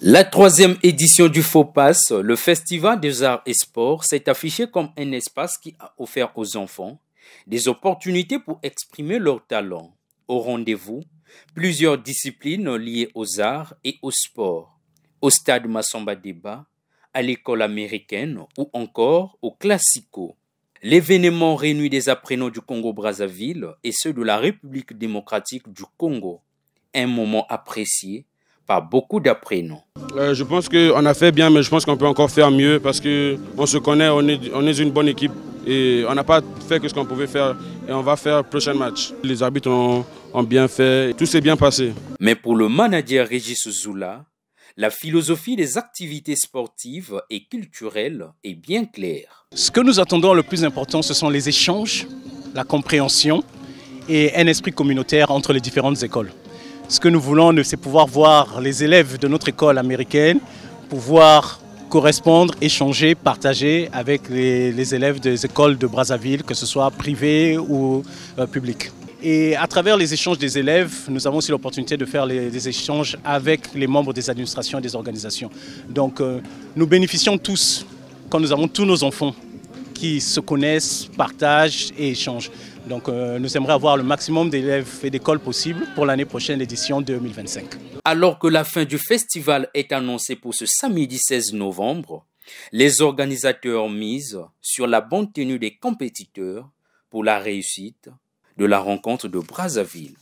La troisième édition du Faux Pass, le Festival des Arts et Sports, s'est affiché comme un espace qui a offert aux enfants des opportunités pour exprimer leurs talents. Au rendez-vous, plusieurs disciplines liées aux arts et au sport, au stade Massamba Débat, à l'école américaine ou encore au Classico. L'événement réunit des apprenants du Congo-Brazzaville et ceux de la République démocratique du Congo. Un moment apprécié par beaucoup d'apprenants. Euh, je pense qu'on a fait bien, mais je pense qu'on peut encore faire mieux parce qu'on se connaît, on est, une bonne équipe et on n'a pas fait que ce qu'on pouvait faire et on va faire le prochain match. Les arbitres ont, ont bien fait, tout s'est bien passé. Mais pour le manager Régis Zoula, la philosophie des activités sportives et culturelles est bien claire. Ce que nous attendons le plus important, ce sont les échanges, la compréhension et un esprit communautaire entre les différentes écoles. Ce que nous voulons, c'est pouvoir voir les élèves de notre école américaine, pouvoir correspondre, échanger, partager avec les, élèves des écoles de Brazzaville, que ce soit privées ou euh, public. Et à travers les échanges des élèves, nous avons aussi l'opportunité de faire des échanges avec les membres des administrations et des organisations. Donc euh, nous bénéficions tous quand nous avons tous nos enfants qui se connaissent, partagent et échangent. Donc euh, nous aimerions avoir le maximum d'élèves et d'écoles possibles pour l'année prochaine, l'édition 2025. Alors que la fin du festival est annoncée pour ce samedi 16 novembre, les organisateurs misent sur la bonne tenue des compétiteurs pour la réussite de la rencontre de Brazzaville.